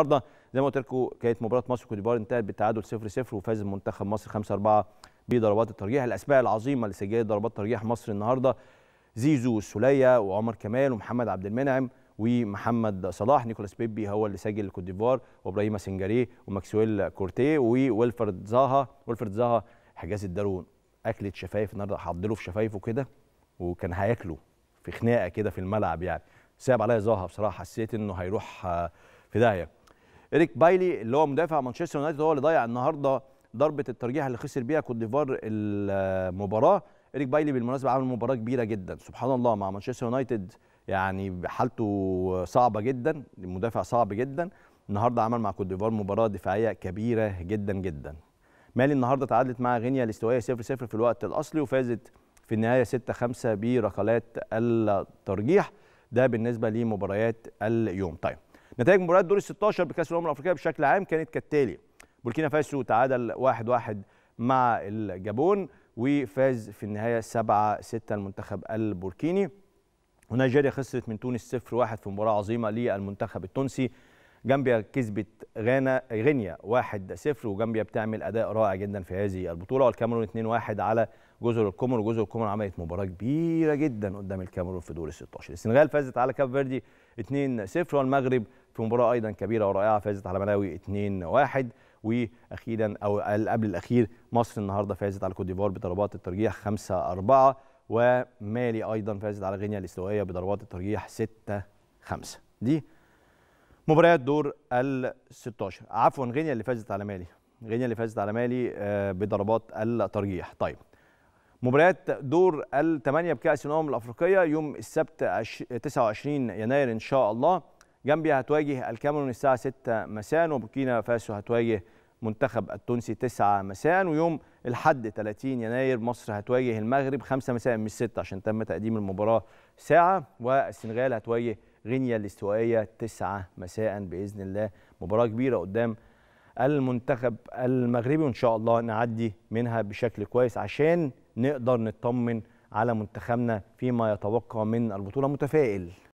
النهارده زي ما قلت لكم كانت مباراه مصر وكوت ديفوار انتهت بالتعادل 0-0 وفاز منتخب مصر 5-4 بضربات الترجيح الاسماء العظيمه اللي سجلت ضربات ترجيح مصر النهارده زيزو والسوليه وعمر كمال ومحمد عبد المنعم ومحمد صلاح نيكولاس بيبي هو اللي سجل الكوت ديفوار وابراهيم سنجاري وماكسويل كورتيه وولفرد زاها ولفرد زاها حجاز الدارون اكلت شفايف النهارده حضله في شفايفه كده وكان هياكله في خناقه كده في الملعب يعني صعب عليا زاها بصراحه حسيت انه هيروح في داهيه إريك بايلي اللي هو مدافع مانشستر يونايتد هو اللي ضيع النهارده ضربه الترجيح اللي خسر بيها كوت ديفوار المباراه إريك بايلي بالمناسبه عمل مباراه كبيره جدا سبحان الله مع مانشستر يونايتد يعني حالته صعبه جدا مدافع صعب جدا النهارده عمل مع كوت ديفوار مباراه دفاعيه كبيره جدا جدا مالي النهارده تعادلت مع غينيا الاستوائيه 0 0 في الوقت الاصلي وفازت في النهايه 6 5 بركلات الترجيح ده بالنسبه لمباريات اليوم طيب نتائج مباريات دور ال 16 بكاس الامم الافريقيه بشكل عام كانت كالتالي بوركينا فاسو تعادل 1-1 واحد واحد مع الجابون وفاز في النهايه 7 6 المنتخب البوركيني ونيجيريا خسرت من تونس 0 1 في مباراه عظيمه للمنتخب التونسي جامبيا كسبت غانا غينيا 1 0 وجامبيا بتعمل اداء رائع جدا في هذه البطوله والكاميرون 2 1 على جزر الكومر وجزر الكومر عملت مباراه كبيره جدا قدام الكاميرون في دور ال 16 السنغال فازت على كاب فيردي 2 0 والمغرب في مباراه ايضا كبيره ورائعه فازت على ملاوي 2-1 واخيرا او قبل الاخير مصر النهارده فازت على كوتيفوار بضربات الترجيح 5-4 ومالي ايضا فازت على غينيا الاستوائيه بضربات الترجيح 6-5 دي مباريات دور ال 16 عفوا غينيا اللي فازت على مالي غينيا اللي فازت على مالي آه، بضربات الترجيح طيب مباريات دور الثمانيه بكاس الامم الافريقيه يوم السبت 29 يناير ان شاء الله جامبيا هتواجه الكاميرون الساعة 6 مساء وبوركينا فاسو هتواجه منتخب التونسي 9 مساء ويوم الحد 30 يناير مصر هتواجه المغرب 5 مساء مش 6 عشان تم تقديم المباراة ساعة والسنغال هتواجه غينيا الاستوائية 9 مساء بإذن الله مباراة كبيرة قدام المنتخب المغربي وإن شاء الله نعدي منها بشكل كويس عشان نقدر نطمن على منتخبنا فيما يتوقع من البطولة متفائل